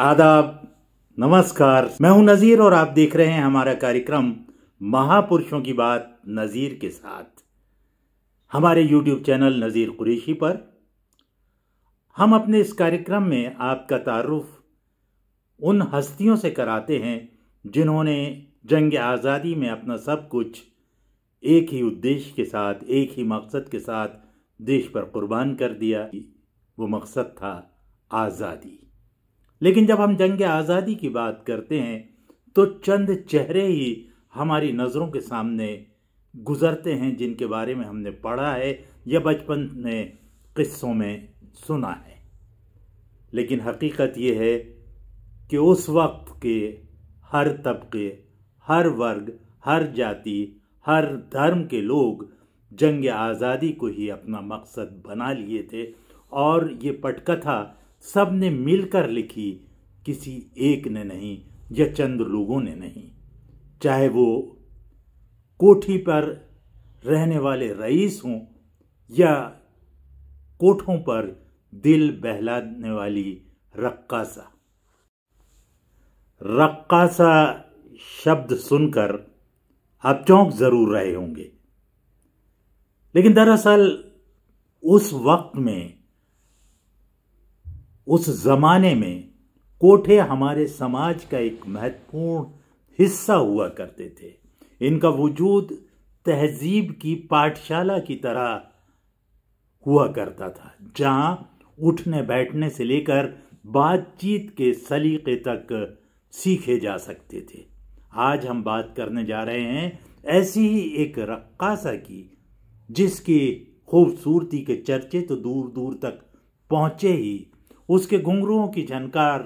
आदाब नमस्कार मैं हूं नज़ीर और आप देख रहे हैं हमारा कार्यक्रम महापुरुषों की बात नज़ीर के साथ हमारे यूट्यूब चैनल नज़ीर कुरेशी पर हम अपने इस कार्यक्रम में आपका तारुफ उन हस्तियों से कराते हैं जिन्होंने जंग आज़ादी में अपना सब कुछ एक ही उद्देश्य के साथ एक ही मकसद के साथ देश पर कुर्बान कर दिया वो मकसद था आज़ादी लेकिन जब हम जंग आज़ादी की बात करते हैं तो चंद चेहरे ही हमारी नज़रों के सामने गुज़रते हैं जिनके बारे में हमने पढ़ा है या बचपन में किस्सों में सुना है लेकिन हकीकत यह है कि उस वक्त के हर तबके हर वर्ग हर जाति हर धर्म के लोग जंग आज़ादी को ही अपना मकसद बना लिए थे और ये पटकथा सब ने मिलकर लिखी किसी एक ने नहीं या चंद लोगों ने नहीं चाहे वो कोठी पर रहने वाले रईस हों या कोठों पर दिल बहलाने वाली रक्कासा रक्कासा शब्द सुनकर आप चौंक जरूर रहे होंगे लेकिन दरअसल उस वक्त में उस जमाने में कोठे हमारे समाज का एक महत्वपूर्ण हिस्सा हुआ करते थे इनका वजूद तहजीब की पाठशाला की तरह हुआ करता था जहां उठने बैठने से लेकर बातचीत के सलीके तक सीखे जा सकते थे आज हम बात करने जा रहे हैं ऐसी ही एक रक्कासा की जिसकी खूबसूरती के चर्चे तो दूर दूर तक पहुँचे ही उसके घुंघरुओं की झनकार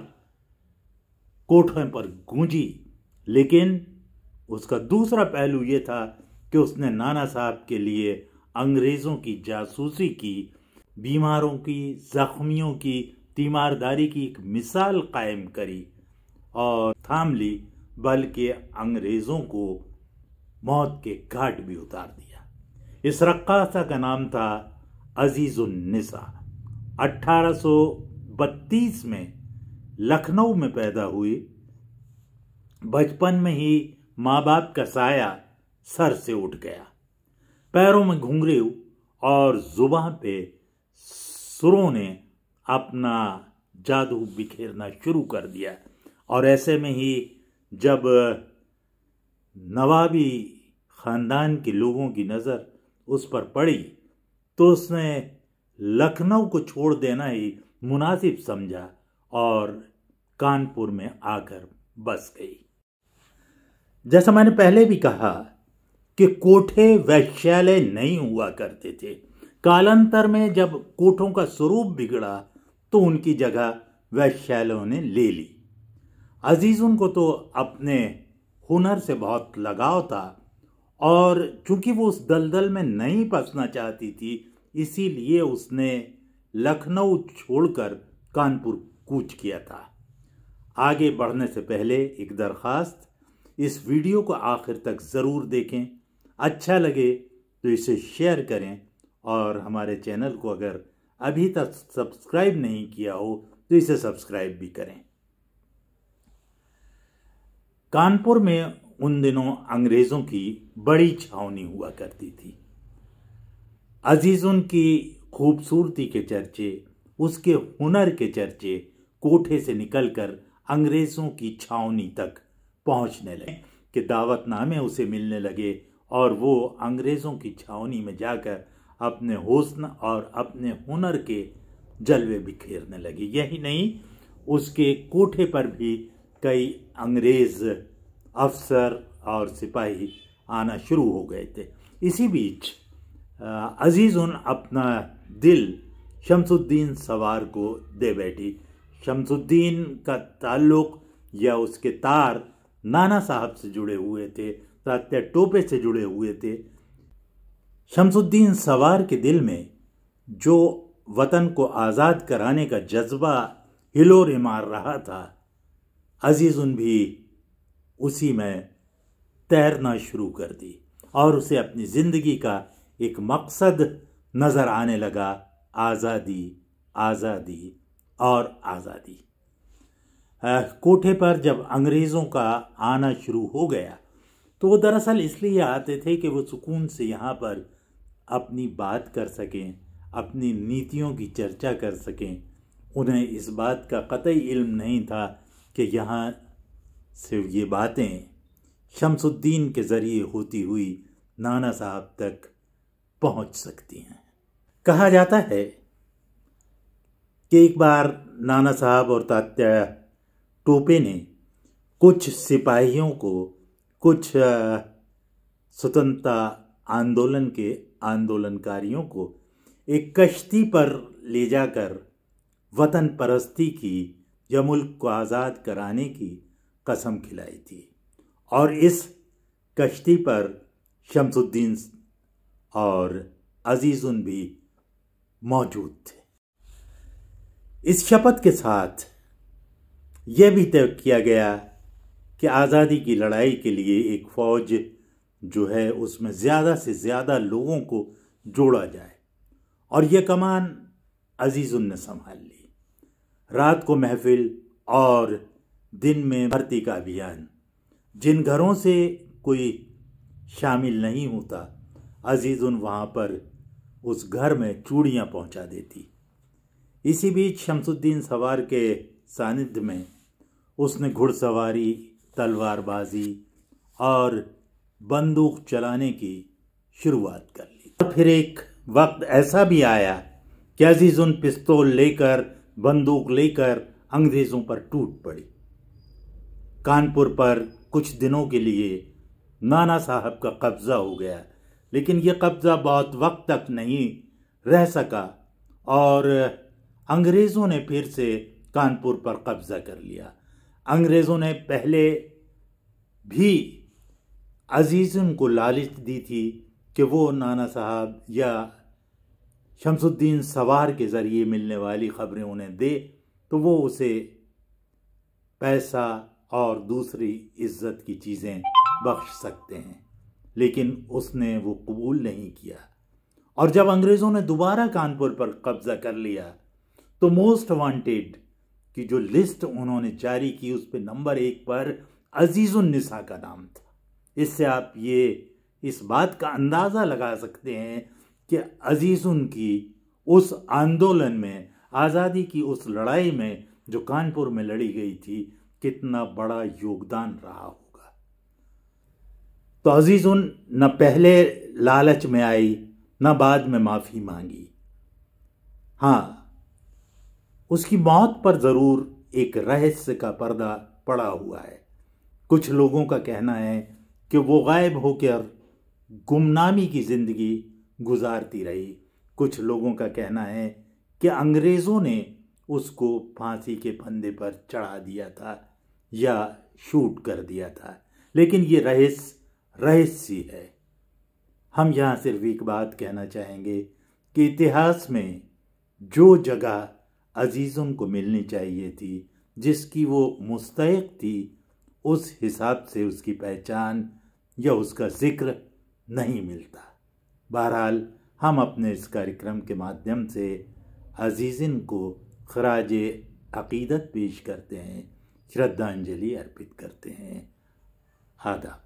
कोठों पर गूंजी लेकिन उसका दूसरा पहलू यह था कि उसने नाना साहब के लिए अंग्रेज़ों की जासूसी की बीमारों की ज़ख्मियों की तीमारदारी की एक मिसाल कायम करी और थाम ली बल्कि अंग्रेज़ों को मौत के घाट भी उतार दिया इस रक्का का नाम था अजीज़ुलनिसा अट्ठारह बत्तीस में लखनऊ में पैदा हुए बचपन में ही माँ बाप का साया सर से उठ गया पैरों में घुंघरे और जुबा पे सुरों ने अपना जादू बिखेरना शुरू कर दिया और ऐसे में ही जब नवाबी ख़ानदान के लोगों की नज़र उस पर पड़ी तो उसने लखनऊ को छोड़ देना ही मुनासिब समझा और कानपुर में आकर बस गई जैसा मैंने पहले भी कहा कि कोठे वैश्यालय नहीं हुआ करते थे कालांतर में जब कोठों का स्वरूप बिगड़ा तो उनकी जगह वैश्यालयों ने ले ली अजीज़ उनको तो अपने हुनर से बहुत लगाव था और चूंकि वो उस दलदल में नहीं फंसना चाहती थी इसीलिए उसने लखनऊ छोड़कर कानपुर कूच किया था आगे बढ़ने से पहले एक दरखास्त इस वीडियो को आखिर तक ज़रूर देखें अच्छा लगे तो इसे शेयर करें और हमारे चैनल को अगर अभी तक सब्सक्राइब नहीं किया हो तो इसे सब्सक्राइब भी करें कानपुर में उन दिनों अंग्रेज़ों की बड़ी छावनी हुआ करती थी अजीज़ उनकी खूबसूरती के चर्चे उसके हुनर के चर्चे कोठे से निकलकर अंग्रेज़ों की छावनी तक पहुंचने लगे कि दावतनामे उसे मिलने लगे और वो अंग्रेज़ों की छावनी में जाकर अपने हुस्न और अपने हुनर के जलवे बिखेरने लगे यही नहीं उसके कोठे पर भी कई अंग्रेज़ अफसर और सिपाही आना शुरू हो गए थे इसी बीच अजीज़ उन अपना दिल शमसुद्दीन सवार को दे बैठी शमसुद्दीन का ताल्लुक या उसके तार नाना साहब से जुड़े हुए थे तात्या टोपे से जुड़े हुए थे शमसुद्दीन सवार के दिल में जो वतन को आज़ाद कराने का जज्बा हिलोरे मार रहा था अजीज़ुन भी उसी में तैरना शुरू कर दी और उसे अपनी ज़िंदगी का एक मकसद नज़र आने लगा आज़ादी आज़ादी और आज़ादी कोठे पर जब अंग्रेज़ों का आना शुरू हो गया तो वो दरअसल इसलिए आते थे कि वो सुकून से यहाँ पर अपनी बात कर सकें अपनी नीतियों की चर्चा कर सकें उन्हें इस बात का कतई इल्म नहीं था कि यहाँ सिर्फ ये बातें शमसुद्दीन के ज़रिए होती हुई नाना साहब तक पहुँच सकती हैं कहा जाता है कि एक बार नाना साहब और तात्या टोपे ने कुछ सिपाहियों को कुछ स्वतंत्रता आंदोलन के आंदोलनकारियों को एक कश्ती पर ले जाकर वतन परस्ती की या मुल्क को आज़ाद कराने की कसम खिलाई थी और इस कश्ती पर शमसुद्दीन और उन भी मौजूद थे इस शपथ के साथ यह भी तय किया गया कि आज़ादी की लड़ाई के लिए एक फ़ौज जो है उसमें ज़्यादा से ज़्यादा लोगों को जोड़ा जाए और यह कमान अजीज़ुन ने संभाल ली रात को महफिल और दिन में भर्ती का अभियान जिन घरों से कोई शामिल नहीं होता अजीज़ुन वहाँ पर उस घर में चूड़ियाँ पहुँचा देती इसी बीच शमसुद्दीन सवार के सानिध्य में उसने घुड़सवारी तलवारबाजी और बंदूक चलाने की शुरुआत कर ली और फिर एक वक्त ऐसा भी आया कि अजीज़ उन पिस्तौल लेकर बंदूक लेकर अंग्रेज़ों पर टूट पड़ी कानपुर पर कुछ दिनों के लिए नाना साहब का कब्ज़ा हो गया लेकिन ये कब्ज़ा बहुत वक्त तक नहीं रह सका और अंग्रेज़ों ने फिर से कानपुर पर कब्ज़ा कर लिया अंग्रेज़ों ने पहले भी अजीज़म को लालच दी थी कि वो नाना साहब या शमसुद्दीन सवार के ज़रिए मिलने वाली ख़बरें उन्हें दे तो वो उसे पैसा और दूसरी इज्जत की चीज़ें बख्श सकते हैं लेकिन उसने वो कबूल नहीं किया और जब अंग्रेज़ों ने दोबारा कानपुर पर कब्ज़ा कर लिया तो मोस्ट वांटेड की जो लिस्ट उन्होंने जारी की उस पर नंबर एक पर अजीज़ुलनिसा का नाम था इससे आप ये इस बात का अंदाज़ा लगा सकते हैं कि अजीज़ुन की उस आंदोलन में आज़ादी की उस लड़ाई में जो कानपुर में लड़ी गई थी कितना बड़ा योगदान रहा हो तो अजीज़ुन न पहले लालच में आई न बाद में माफ़ी मांगी हाँ उसकी मौत पर ज़रूर एक रहस्य का पर्दा पड़ा हुआ है कुछ लोगों का कहना है कि वो गायब होकर गुमनामी की ज़िंदगी गुजारती रही कुछ लोगों का कहना है कि अंग्रेज़ों ने उसको फांसी के फंदे पर चढ़ा दिया था या शूट कर दिया था लेकिन ये रहस्य रहस्य है हम यहाँ सिर्फ एक बात कहना चाहेंगे कि इतिहास में जो जगह अजीज़ों को मिलनी चाहिए थी जिसकी वो मुस्तक थी उस हिसाब से उसकी पहचान या उसका जिक्र नहीं मिलता बहरहाल हम अपने इस कार्यक्रम के माध्यम से अजीजन को खराज अकीदत पेश करते हैं श्रद्धांजलि अर्पित करते हैं आदाब